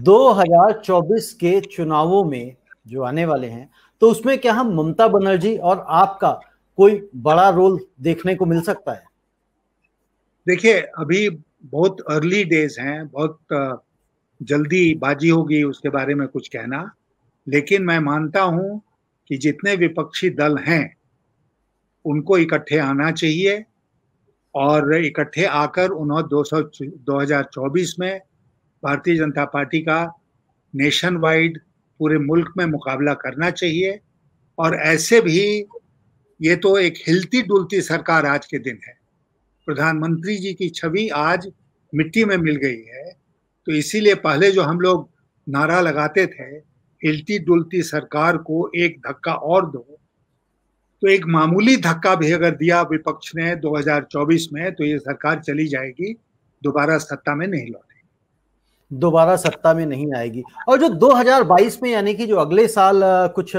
2024 के चुनावों में जो आने वाले हैं तो उसमें क्या हम ममता बनर्जी और आपका कोई बड़ा रोल देखने को मिल सकता है देखिए अभी बहुत अर्ली डेज हैं बहुत जल्दी बाजी होगी उसके बारे में कुछ कहना लेकिन मैं मानता हूं कि जितने विपक्षी दल हैं उनको इकट्ठे आना चाहिए और इकट्ठे आकर उन्होंने हजार चौबीस में भारतीय जनता पार्टी का नेशन वाइड पूरे मुल्क में मुकाबला करना चाहिए और ऐसे भी ये तो एक हिलती डुलती सरकार आज के दिन है प्रधानमंत्री जी की छवि आज मिट्टी में मिल गई है तो इसीलिए पहले जो हम लोग नारा लगाते थे हिलती डुलती सरकार को एक धक्का और दो तो एक मामूली धक्का भी अगर दिया विपक्ष ने 2024 में तो ये सरकार चली जाएगी दोबारा सत्ता में नहीं लौटे दोबारा सत्ता में नहीं आएगी और जो 2022 में यानी कि जो अगले साल कुछ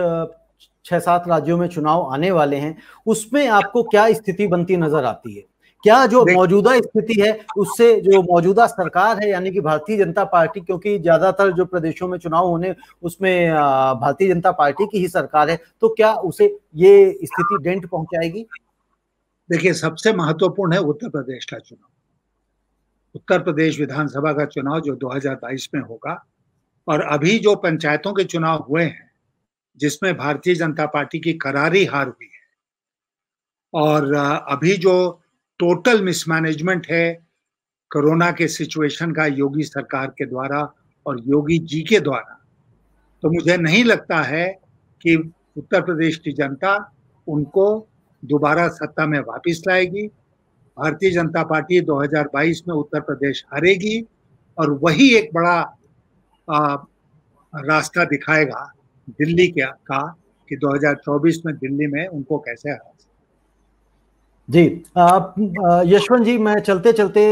छह सात राज्यों में चुनाव आने वाले हैं उसमें आपको क्या स्थिति बनती नजर आती है क्या जो मौजूदा स्थिति है उससे जो मौजूदा सरकार है यानी कि भारतीय जनता पार्टी क्योंकि ज्यादातर जो प्रदेशों में चुनाव होने उसमें भारतीय जनता पार्टी की ही सरकार है तो क्या उसे ये स्थिति डेंट पहुंचाएगी देखिए सबसे महत्वपूर्ण है उत्तर प्रदेश का चुनाव उत्तर प्रदेश विधानसभा का चुनाव जो 2022 में होगा और अभी जो पंचायतों के चुनाव हुए हैं जिसमें भारतीय जनता पार्टी की करारी हार हुई है और अभी जो टोटल मिसमैनेजमेंट है कोरोना के सिचुएशन का योगी सरकार के द्वारा और योगी जी के द्वारा तो मुझे नहीं लगता है कि उत्तर प्रदेश की जनता उनको दोबारा सत्ता में वापस लाएगी भारतीय जनता पार्टी 2022 में उत्तर प्रदेश हारेगी और वही एक बड़ा आ, रास्ता दिखाएगा दिल्ली के का कि 2024 में दिल्ली में उनको कैसे हरा जी यशवंत जी मैं चलते चलते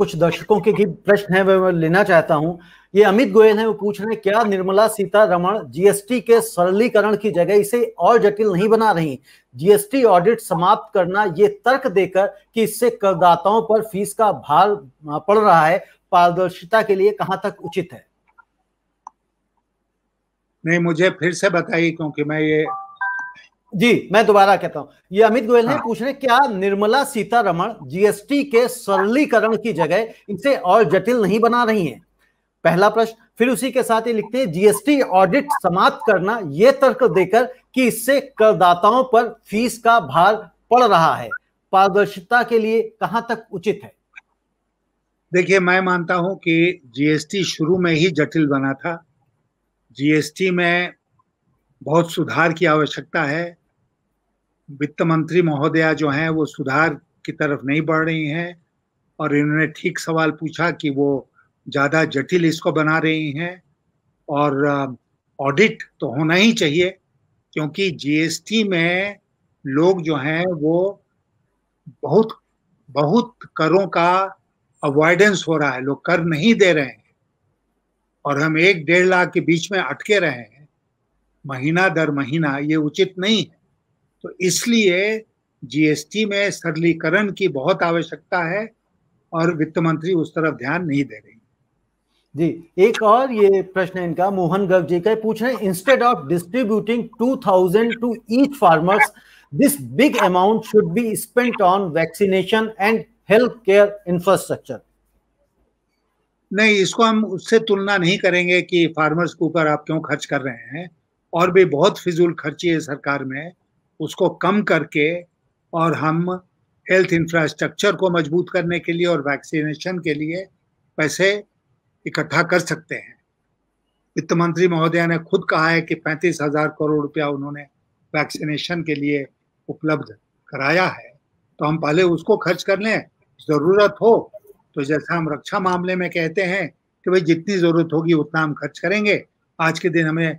कुछ दर्शकों के भी प्रश्न है वह लेना चाहता हूं ये अमित गोयल है वो पूछ रहे हैं क्या निर्मला सीतारमण जीएसटी के सरलीकरण की जगह इसे और जटिल नहीं बना रही जीएसटी ऑडिट समाप्त करना ये तर्क देकर कि इससे करदाताओं पर फीस का भार पड़ रहा है पारदर्शिता के लिए कहां तक उचित है नहीं मुझे फिर से बताइए क्योंकि मैं ये जी मैं दोबारा कहता हूं ये अमित गोयल ने हाँ। पूछ रहे क्या निर्मला सीतारमण जीएसटी के सरलीकरण की जगह इसे और जटिल नहीं बना रही है पहला प्रश्न फिर उसी के साथ ये लिखते हैं जीएसटी ऑडिट समाप्त करना यह तर्क देकर कि इससे करदाताओं पर फीस का भार पड़ रहा है पारदर्शिता के लिए कहां तक उचित है देखिए मैं मानता हूं कि जीएसटी शुरू में ही जटिल बना था जीएसटी में बहुत सुधार की आवश्यकता है वित्त मंत्री महोदया जो हैं वो सुधार की तरफ नहीं बढ़ रही हैं और इन्होंने ठीक सवाल पूछा कि वो ज़्यादा जटिल इसको बना रही हैं और ऑडिट तो होना ही चाहिए क्योंकि जीएसटी में लोग जो हैं वो बहुत बहुत करों का अवॉइडेंस हो रहा है लोग कर नहीं दे रहे हैं और हम एक डेढ़ लाख के बीच में अटके रहे हैं महीना दर महीना ये उचित नहीं है तो इसलिए जीएसटी में सरलीकरण की बहुत आवश्यकता है और वित्त मंत्री उस तरफ ध्यान नहीं दे रही जी एक और ये प्रश्न इनका मोहन गर्ग जी का पूछ रहे instead of distributing two thousand to each farmers this big amount should be spent on vaccination and health care infrastructure नहीं इसको हम उससे तुलना नहीं करेंगे कि फार्मर्स के ऊपर आप क्यों खर्च कर रहे हैं और भी बहुत फिजूल खर्ची है सरकार में उसको कम करके और हम हेल्थ इंफ्रास्ट्रक्चर को मजबूत करने के लिए और वैक्सीनेशन के लिए पैसे इकट्ठा कर सकते हैं वित्त मंत्री महोदया ने खुद कहा है कि पैंतीस हजार करोड़ रुपया उन्होंने वैक्सीनेशन के लिए उपलब्ध कराया है तो हम पहले उसको खर्च कर लें जरूरत हो तो जैसा हम रक्षा मामले में कहते हैं कि भाई जितनी जरूरत होगी उतना हम खर्च करेंगे आज के दिन हमें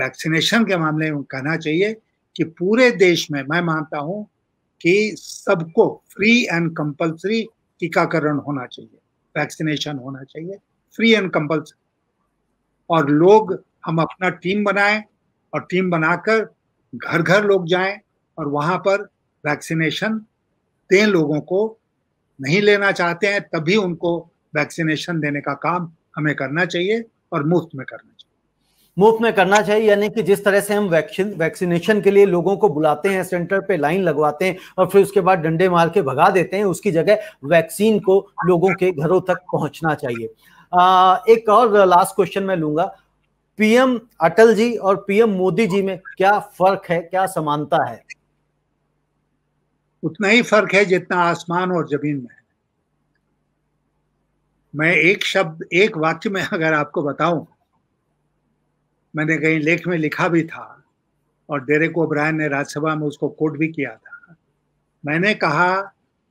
वैक्सीनेशन के मामले में कहना चाहिए कि पूरे देश में मैं मानता हूं कि सबको फ्री एंड कंपलसरी टीकाकरण होना चाहिए वैक्सीनेशन होना चाहिए फ्री एंड कंपल्सरी और लोग हम अपना टीम बनाएं और टीम बनाकर घर घर लोग जाएं और वहां पर वैक्सीनेशन दें लोगों को नहीं लेना चाहते हैं तभी उनको वैक्सीनेशन देने का काम हमें करना चाहिए और मुफ्त में करना चाहिए मुफ्त में करना चाहिए यानी कि जिस तरह से हम वैक्सीन वैक्सीनेशन के लिए लोगों को बुलाते हैं सेंटर पे लाइन लगवाते हैं और फिर उसके बाद डंडे मार के भगा देते हैं उसकी जगह वैक्सीन को लोगों के घरों तक पहुंचना चाहिए एक और लास्ट क्वेश्चन मैं लूंगा पीएम अटल जी और पीएम मोदी जी में क्या फर्क है क्या समानता है उतना ही फर्क है जितना आसमान और जमीन में मैं एक शब्द एक वाक्य में अगर आपको बताऊं मैंने कहीं लेख में लिखा भी था और को ब्रायन ने राज्यसभा में उसको कोट भी किया था मैंने कहा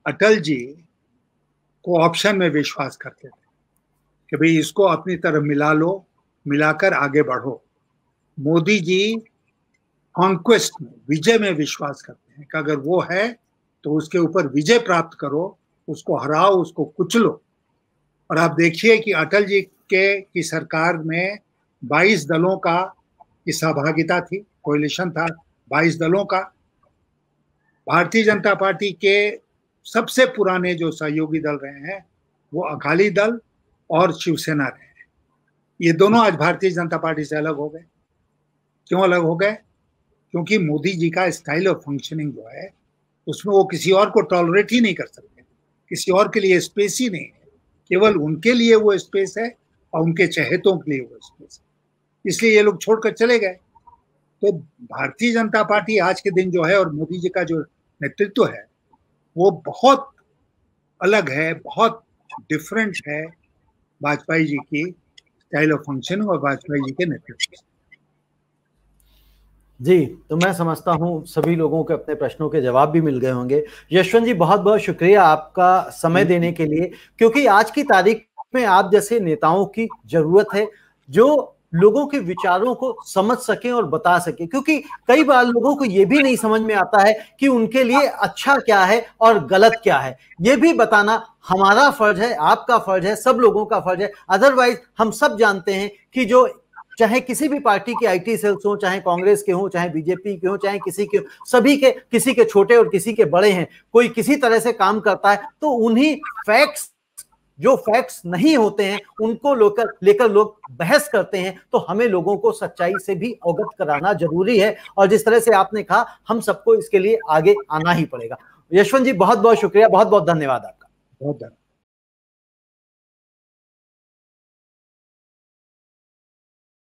अटल जी को ऑप्शन में विश्वास करते थे कि भाई इसको अपनी तरफ मिला लो मिलाकर आगे बढ़ो मोदी जी कॉन्क्वेस्ट में विजय में विश्वास करते हैं कि अगर वो है तो उसके ऊपर विजय प्राप्त करो उसको हराओ उसको कुचलो और आप देखिए कि अटल जी के की सरकार में 22 दलों का सहभागिता थी कोलिशन था 22 दलों का भारतीय जनता पार्टी के सबसे पुराने जो सहयोगी दल रहे हैं वो अकाली दल और शिवसेना रहे हैं ये दोनों आज भारतीय जनता पार्टी से अलग हो गए क्यों अलग हो गए क्योंकि मोदी जी का स्टाइल ऑफ फंक्शनिंग जो है उसमें वो किसी और को टॉलरेट ही नहीं कर सकते किसी और के लिए स्पेस ही नहीं है केवल उनके लिए वो स्पेस है और उनके चहेतों के लिए वो स्पेस है इसलिए ये लोग छोड़कर चले गए तो भारतीय जनता पार्टी आज के दिन जो है और मोदी जी का जो नेतृत्व है वो बहुत अलग है बहुत डिफरेंट है वाजपेयी जी की स्टाइल ऑफ फंक्शन और वाजपेयी जी के नेतृत्व जी तो मैं समझता हूँ सभी लोगों के अपने प्रश्नों के जवाब भी मिल गए होंगे यशवंत जी बहुत बहुत शुक्रिया आपका समय देने के लिए क्योंकि आज की तारीख में आप जैसे नेताओं की जरूरत है जो लोगों के विचारों को समझ सके और बता सके क्योंकि कई बार लोगों को यह भी नहीं समझ में आता है कि उनके लिए अच्छा क्या है और गलत क्या है यह भी बताना हमारा फर्ज है आपका फर्ज है सब लोगों का फर्ज है अदरवाइज हम सब जानते हैं कि जो चाहे किसी भी पार्टी के आईटी सेल्स हो चाहे कांग्रेस के हों चाहे बीजेपी के हो चाहे किसी के सभी के किसी के छोटे और किसी के बड़े हैं कोई किसी तरह से काम करता है तो उन्हीं फैक्ट्स जो फैक्ट्स नहीं होते हैं उनको लेकर लेकर लोग बहस करते हैं तो हमें लोगों को सच्चाई से भी अवगत कराना जरूरी है और जिस तरह से आपने कहा हम सबको इसके लिए आगे आना ही पड़ेगा यशवंत जी बहुत बहुत शुक्रिया बहुत बहुत धन्यवाद आपका बहुत धन्यवाद